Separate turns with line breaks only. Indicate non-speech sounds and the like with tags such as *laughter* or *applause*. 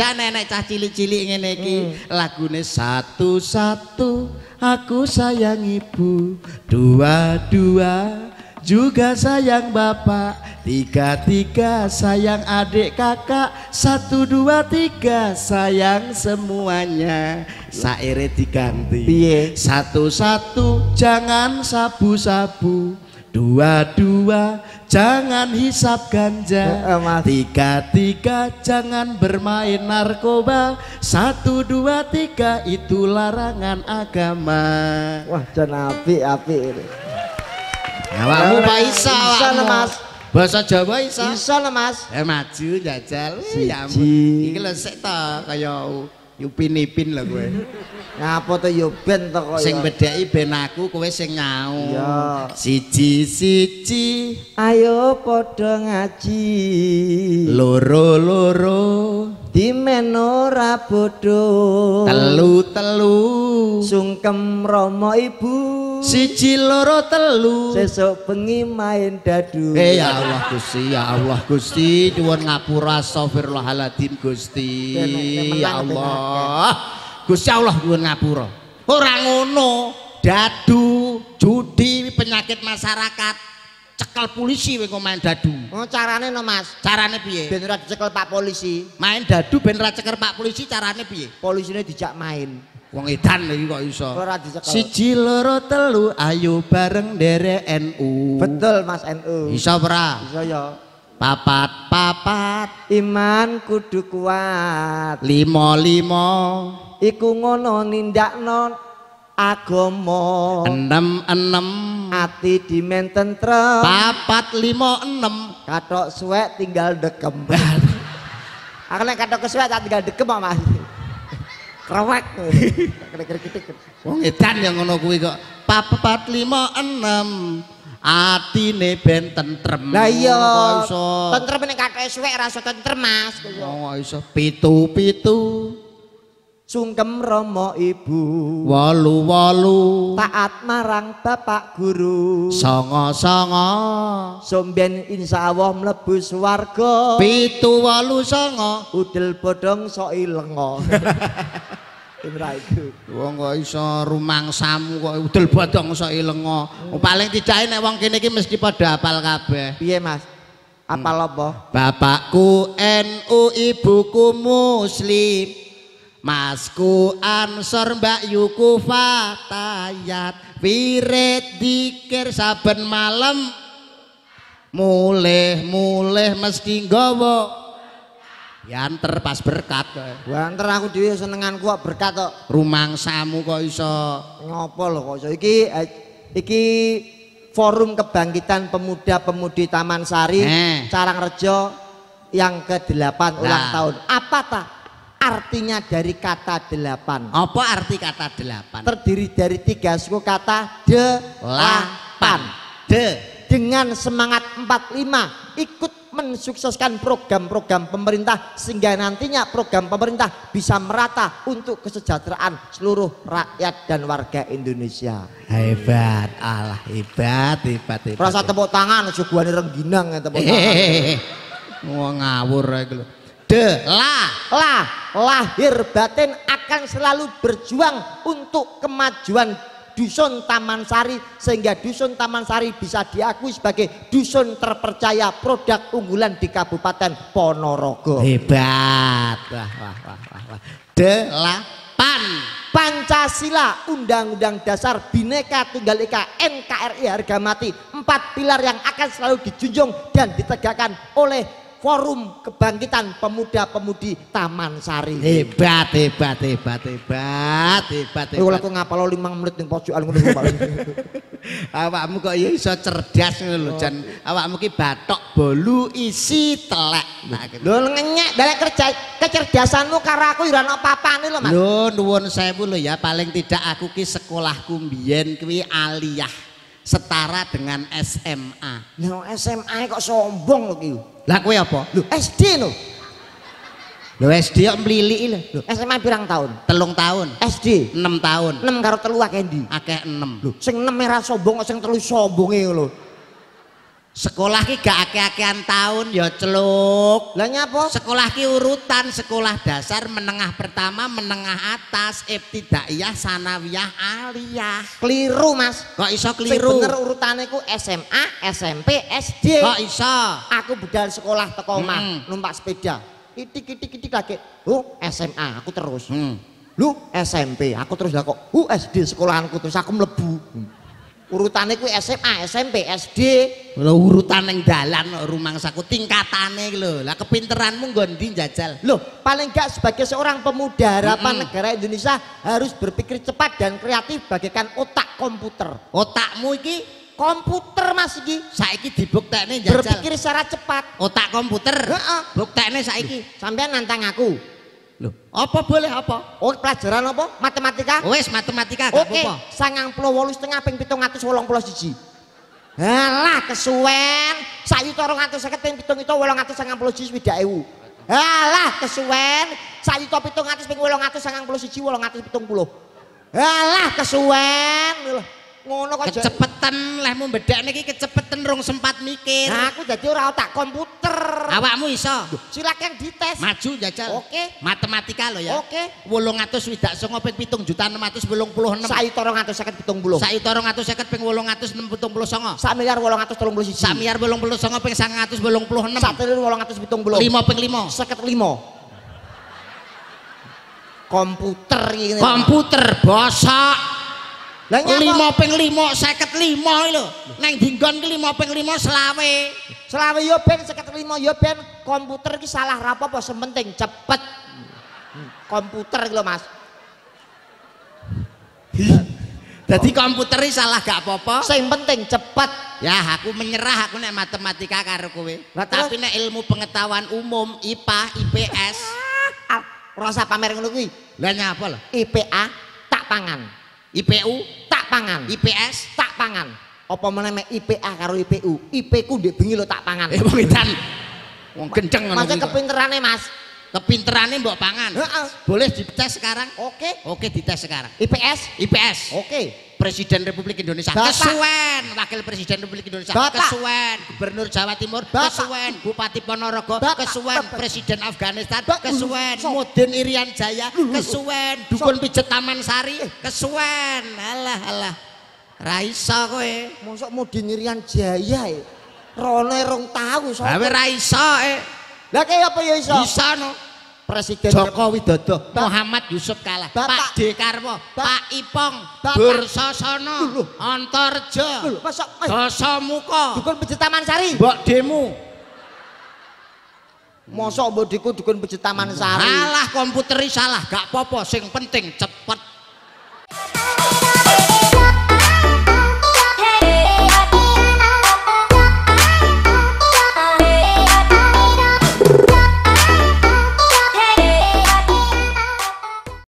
dadak nenek cah cilik-cilik ngene iki hmm. lagune satu-satu aku sayang ibu dua-dua juga sayang bapak tiga-tiga sayang adik kakak satu dua tiga sayang semuanya saire diganti satu-satu jangan sabu-sabu Dua-dua jangan hisap ganja eh, eh, Tiga-tiga jangan bermain narkoba Satu dua tiga itu larangan agama Wah jangan api api ini Awamu eh, Pak Isa Isa mas Bahasa Jawa Isa Isa mas Ya maju jajal ya Siji Iki lesek ta Yupinipin lah gue. Ngapa tuh yupin tuh kok Sing bedai ben aku kowe sing ngau. Iya. Siji siji. Ayo podo ngaji. Loro loro. Di menora bodoh. Telu telu. Sungkem romo ibu. siji loro telu sesuk bengi main dadu eh, ya Allah Gusti ya Allah Gusti nyuwun ngapura astagfirullahaladzim Gusti ya Allah Gusti Allah nyuwun ngapura ora ngono dadu judi penyakit masyarakat cekel polisi wong main dadu. Oh carane no Mas, carane piye? Ben ora dicekel Pak polisi. Main dadu ben ora ceker Pak polisi carane piye? Polisine dijak main. Wong edan lagi kok iso. Ora Siji loro telu ayo bareng derek NU. Betul Mas NU. Iso ora? Iso ya. Papat papat iman kudu kuat. Lima lima iku ngono nindakno agomo. Enam enam ati dimen tentrem. Papat lima enam katok suwe tinggal dekem. Aku nek katok kesuwek tak tinggal dekem Mas. Krewek. *laughs* Wong edan yang ngono kuwi kok. Papat enam Ati atine ben tentrem. Lah iya. Tentrem ning kakek suwek ra iso tentrem, Mas. Oh, iso pitu-pitu. Sungkem romo Ibu. Walu-walu. Taat marang Bapak Guru. songo songo, Somben insya allah mlebu warga, Pitu walu songo, Udel bodong soi lengo. *laughs* Ibraiku. Wong kok iso rumangsamu kok udel bodong iso ilang. Hmm. Paling dicai nek wong kene iki mesti padha hafal kabeh. Piye, Mas? Hmm. Apa lopo? Bapakku NU, ibuku muslim. Masku ansor Mbak Yuku fatayat. Wirid dikir saben malam. Mulih-mulih mesti nggawa Yanter pas berkat kowe. Yanter aku dhewe senenganku kok berkat kok. Rumangsamu kok iso ngopo lho kok iso iki eh, iki forum kebangkitan pemuda-pemudi Taman Sari eh. Carangrejo yang ke-8 nah. ulang tahun. Apa ta artinya dari kata delapan? Apa arti kata delapan? Terdiri dari tiga suku kata delapan. De. Dengan semangat 45 ikut mensukseskan program-program pemerintah sehingga nantinya program pemerintah bisa merata untuk kesejahteraan seluruh rakyat dan warga Indonesia. Hebat, Allah hebat, hebat, hebat. Rasa tepuk tangan suguhan rengginang ya tepuk tangan. Wah ngawur lo. De la la lahir batin akan selalu berjuang untuk kemajuan Dusun Taman Sari sehingga Dusun Taman Sari bisa diakui sebagai dusun terpercaya produk unggulan di Kabupaten Ponorogo. Hebat. Wah, wah, wah, wah, wah. Delapan. Pancasila, Undang-Undang Dasar Bhinneka Tunggal Ika, NKRI harga mati. Empat pilar yang akan selalu dijunjung dan ditegakkan oleh forum kebangkitan pemuda-pemudi Taman Sari. Hebat, hebat, hebat, hebat, hebat. Kalau aku ngapalo limang menit ning pojokan ngono paling. *laughs* Awakmu kok ya iso cerdas ngono lho, jan awakmu ki batok bolu isi telek. Nah, gitu. Lho ngenyek dalek kerja kecerdasanmu karo aku ya ora ono papane lho, Mas. Lho nuwun sewu lho ya, paling tidak aku ki sekolahku mbiyen kuwi aliyah setara dengan SMA. Lho SMA kok sombong lho iki. Lah kowe apa? Lho SD lho. Lho SD kok mliliki lho. Lho SMA pirang tahun? Telung tahun. SD 6 tahun. 6 karo 3 akeh ndi? Akeh 6. Lho sing 6 ora e sombong kok sing 3 sombonge lho. Sekolah ki gak akeh-akehan tahun ya celuk. Lah nyapa? Sekolah ki urutan sekolah dasar, menengah pertama, menengah atas, ibtidaiyah, sanawiyah, aliyah. Keliru, Mas. Kok iso keliru? Sing bener urutane ku SMA, SMP, SD. Kok iso? Aku budal sekolah teko omah, numpak sepeda. Itik-itik-itik lagi. Oh, SMA aku terus. Hmm. Lu SMP, aku terus lah kok. Uh, SD sekolahanku terus aku mlebu. Hmm urutane kuwi SMA, SMP, SD. Lho urutan ning dalan rumangsaku tingkatane lho. Lah kepinteranmu nggo ndi jajal? Lho, paling enggak sebagai seorang pemuda harapan mm -mm. negara Indonesia harus berpikir cepat dan kreatif bagaikan otak komputer. Otakmu iki komputer mas iki saiki dibuktekne jajal berpikir secara cepat otak komputer heeh buktekne saiki Sampeyan nantang aku Loh, apa boleh apa? Oh, pelajaran apa? Matematika? Wes matematika gak okay. apa-apa. Oke, 98,5 ping 781. Alah kesuwen, sak yuta 250 ping 7 sangang pulau siji swidak ewu. Alah kesuwen, sak yuta 700 ping 890 siji 870. Alah kesuwen. Ngono kok kecepeten lehmu bedakne iki kecepetan rong sempat mikir. Nah, aku jadi ora otak komputer awakmu iso silakan dites maju jajal oke okay. matematika lo ya oke okay. wolong atus widak songo ping pitung juta enam ratus bolong puluh enam sai torong atus seket pitung buluh sai torong atus seket ping wolong atus enam pitung buluh songo samiar wolong atus tolong puluh sisi samiar bolong puluh songo peng sang atus bolong puluh enam satu wolong atus pitung buluh lima peng limo. seket limo. komputer ini komputer bosok lima nyapa? peng ping seket 55 iki Neng Nang dinggon limo lima ping lima selawe. Selawe yo ya, ben lima yo ya, ben komputer ki salah rapo apa sementing cepet. Komputer lo Mas. Jadi *laughs* komputer ini salah gak apa-apa. yang penting cepet. Ya aku menyerah aku nek matematika karo kowe. Tapi nek ilmu pengetahuan umum IPA, IPS. Ah, rasa pamer ngono kuwi. Lah nyapa lho? IPA tak pangan. IPU tak pangan, IPS tak pangan. Apa meneh IPA karo IPU? IP ku ndek bengi lo tak pangan. *laughs* Eh wedan. Wong kenceng ngono. Maksud kepinterane, Mas. Kepinterane mbok pangan. Heeh. Boleh dites sekarang? Oke. Oke, dites sekarang. IPS? IPS. Oke. Presiden Republik Indonesia. Bapak. Kesuwen Wakil Presiden Republik Indonesia. Bapak. Kesuwen Gubernur Jawa Timur. Bapak. Kesuwen Bupati Ponorogo. Bapak. Kesuwen Bapak. Presiden Afghanistan. Bapak. Kesuwen so. Uhuh. Mudin Irian Jaya. Uhuh. Kesuwen Dukun so. Pijet Taman Sari. Eh. Kesuwen. Alah alah. Raisa kowe. Mosok Mudin Irian Jaya e. Rone rong tahu sopo. Lah ora iso e. Lah kaya apa ya iso? Iso no. Presiden Joko Widodo Muhammad Yusuf Kalah Pak Dekarwo Pak Ipong Bursosono Antorjo eh. Dosomuko Dukun Pejit Taman Demu Mosok bodiku dukun Pejit Taman Sari Salah komputeri salah gak sing penting cepet